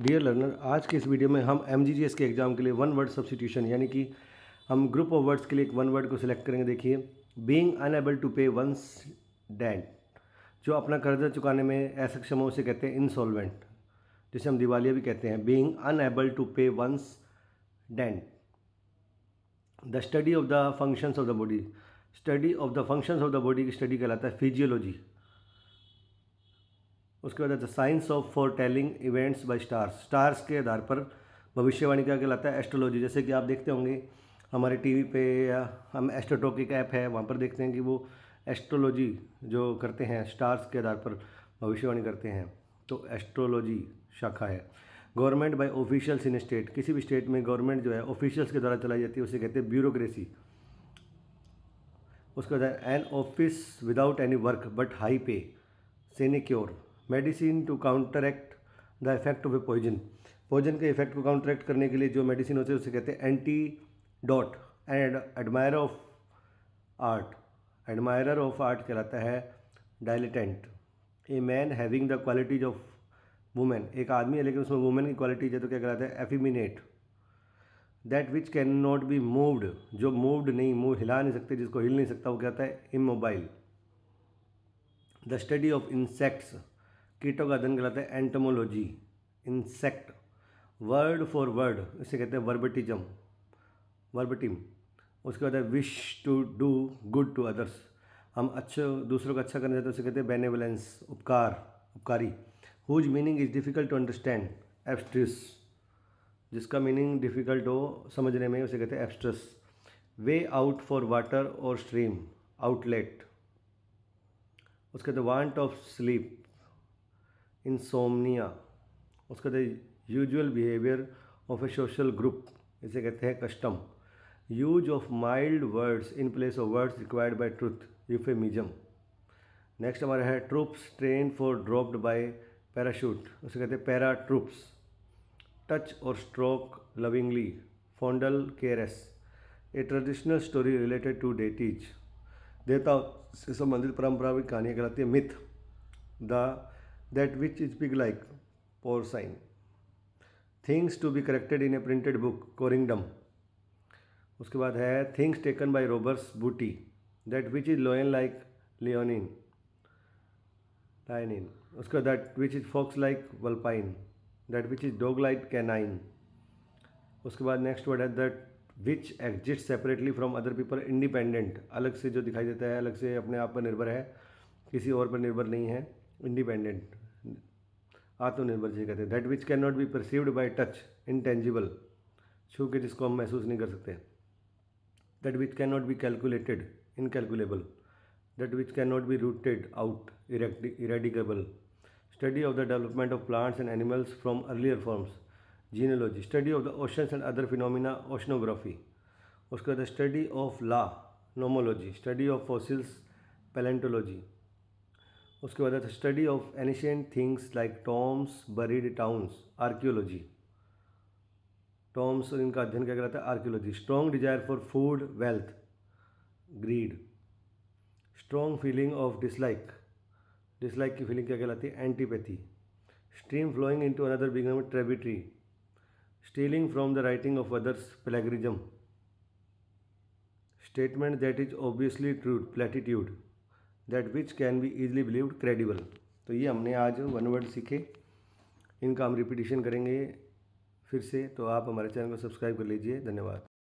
dear learner आज के इस वीडियो में हम एम के एग्ज़ाम के लिए वन वर्ड सब्सटीट्यूशन यानी कि हम ग्रुप ऑफ वर्ड्स के लिए एक वन वर्ड को सिलेक्ट करेंगे देखिए being unable to pay one's debt जो अपना कर्जा चुकाने में असक्षम हो उसे कहते हैं इंसॉल्वेंट जिसे हम दिवालिया भी कहते हैं being unable to pay one's डेंट the study of the functions of the body study of the functions of the body की स्टडी कहलाता है फिजियोलॉजी उसके बाद आता है science of foretelling events by stars stars के आधार पर भविष्यवाणी क्या कहलाता है एस्ट्रोलॉजी जैसे कि आप देखते होंगे हमारे टीवी पे या हम एस्ट्रोटॉक एक ऐप है वहाँ पर देखते हैं कि वो एस्ट्रोलॉजी जो करते हैं स्टार्स के आधार पर भविष्यवाणी करते हैं तो एस्ट्रोलॉजी शाखा है government by officials in state किसी भी स्टेट में गवर्नमेंट जो है ऑफिशियल्स के द्वारा चलाई जाती है उसे कहते हैं ब्यूरोक्रेसी उसके बाद an office without any work but high pay sinecure medicine to counteract the effect of a poison poison के इफेक्ट को काउंटरएक्ट करने के लिए जो मेडिसिन होती है उसे कहते हैं antidote and admirer of art admirer of art कहलाता है dilettante a man having the qualities of women एक आदमी है लेकिन उसमें वुमेन की क्वालिटीज है तो क्या कहलाता है effeminate that which can not be moved जो मूव्ड नहीं मूव हिला नहीं सकते जिसको हिल नहीं सकता वो कहता है immobile the study of insects कीटों का अध्ययन कहलाता हैं entomology insect word for word इसे कहते हैं वर्बटिजम वर्बटिम उसके बाद है wish to do good to others हम अच्छे दूसरों का अच्छा करना चाहते हैं उसे कहते हैं बेनेवलेंस उपकार उपकारी whose meaning is difficult to understand abstruse जिसका मीनिंग डिफ़िकल्ट हो समझने में उसे कहते हैं abstruse way out for water और स्ट्रीम आउटलेट उसके बाद वांट ऑफ स्लीप इंसोमनिया उसका कहते usual behaviour of a social group इसे कहते हैं custom use of mild words in place of words required by truth euphemism next हमारा है troops train for dropped by parachute उसे कहते हैं पैरा ट्रूप्स टच और stroke lovingly fondle caress a traditional story related to deities देवता से संबंधित भी कहानियाँ कहलाती है myth the that which is big like for sign things to be corrected in a printed book corrigendum उसके बाद है things taken by robbers booty that which is lion like leonine leonine उसके बाद that which is fox like vulpine that which is dog like canine उसके बाद next word है that which exist separately from other people independent अलग से जो दिखाई देता है अलग से अपने आप पर निर्भर है किसी और पर निर्भर नहीं है इंडिपेंडेंट आत्मनिर्भर जिसे कहते हैं that which can not be perceived by touch intangible छू के जिसको हम महसूस नहीं कर सकते that which can not be calculated incalculable that which can not be rooted out ineradicable study of the development of plants and animals from earlier forms genealogy study of the oceans and other phenomena oceanography उसके बाद study of law nomology study of fossils palaeontology उसके बाद study of ancient things like tombs buried towns archaeology tombs और इनका अध्ययन क्या कहलाता है archaeology strong desire for food wealth greed strong feeling of dislike dislike की फीलिंग क्या कहलाती है antipathy stream flowing into another bigger tributary stealing from the writing of others plagiarism statement that is obviously true platitude that which can be easily believed credible तो ये हमने आज one word सीखे इनका हम रिपीटिशन करेंगे फिर से तो आप हमारे चैनल को सब्सक्राइब कर लीजिए धन्यवाद